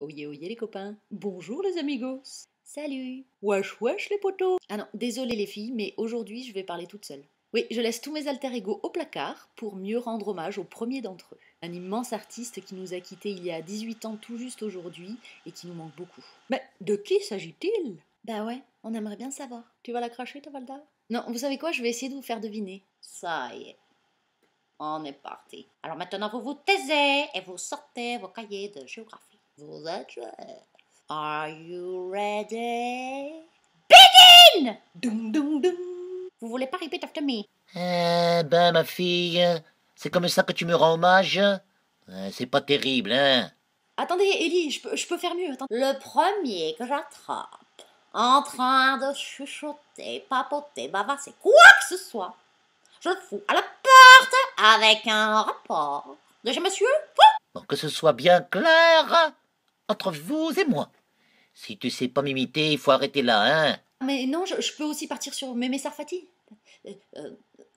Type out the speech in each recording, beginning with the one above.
Oyez, oyez les copains. Bonjour les amigos. Salut. Wesh, wesh les potos. Ah non, désolé les filles, mais aujourd'hui je vais parler toute seule. Oui, je laisse tous mes alter ego au placard pour mieux rendre hommage au premier d'entre eux. Un immense artiste qui nous a quittés il y a 18 ans tout juste aujourd'hui et qui nous manque beaucoup. Mais de qui s'agit-il Bah ouais, on aimerait bien savoir. Tu vas la cracher, ta Valda Non, vous savez quoi, je vais essayer de vous faire deviner. Ça y est. On est parti. Alors maintenant, vous vous taisez et vous sortez vos cahiers de géographie vous êtes Are you ready? Begin! Dum, dum, dum. Vous voulez pas répéter after me? Eh ben, ma fille, c'est comme ça que tu me rends hommage? Eh, c'est pas terrible, hein? Attendez, Ellie, je peux, faire mieux. Le premier que j'attrape en train de chuchoter, papoter, bavasser, quoi que ce soit, je le fous à la porte avec un rapport de chez monsieur. Pour que ce soit bien clair, entre vous et moi. Si tu sais pas m'imiter, il faut arrêter là, hein Mais non, je, peux aussi partir sur Mémé Sarfati. Euh, euh,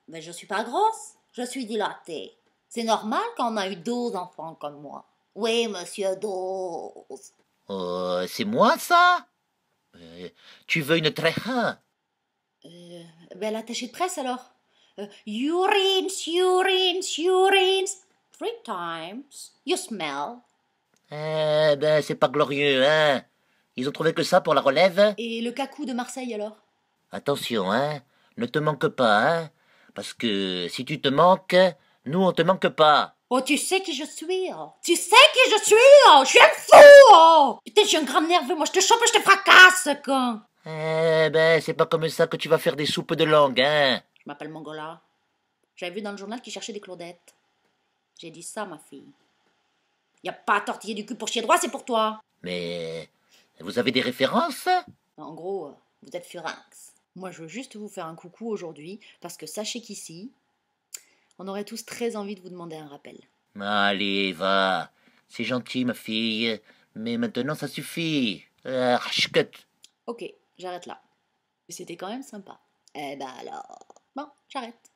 mais je suis pas grosse, je suis dilatée. C'est normal qu'on on a eu deux enfants comme moi. Oui, monsieur Dose. Euh, c'est moi ça Tu veux une tréha Ben l'attaché de presse alors. urines, urines, urines. Three times. You smell. Eh ben, c'est pas glorieux, hein Ils ont trouvé que ça pour la relève Et le cacou de Marseille, alors Attention, hein Ne te manque pas, hein Parce que si tu te manques, nous, on te manque pas Oh, tu sais qui je suis, oh. Tu sais qui je suis, oh. Je suis un fou, oh. Putain, je un grand nerveux, moi, je te chope, je te fracasse, quand Eh ben, c'est pas comme ça que tu vas faire des soupes de langue, hein Je m'appelle Mongola. J'avais vu dans le journal qu'ils cherchait des Claudettes. J'ai dit ça, ma fille. Y a pas à tortiller du cul pour chier droit, c'est pour toi. Mais vous avez des références En gros, vous êtes furinx. Moi, je veux juste vous faire un coucou aujourd'hui, parce que sachez qu'ici, on aurait tous très envie de vous demander un rappel. Allez, va. C'est gentil, ma fille. Mais maintenant, ça suffit. Euh, ok, j'arrête là. C'était quand même sympa. Eh ben alors. Bon, j'arrête.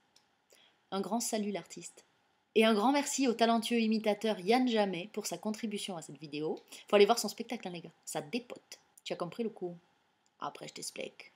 Un grand salut l'artiste. Et un grand merci au talentueux imitateur Yann Jamet pour sa contribution à cette vidéo. Faut aller voir son spectacle, hein, les gars. Ça dépote. Tu as compris le coup Après, je t'explique.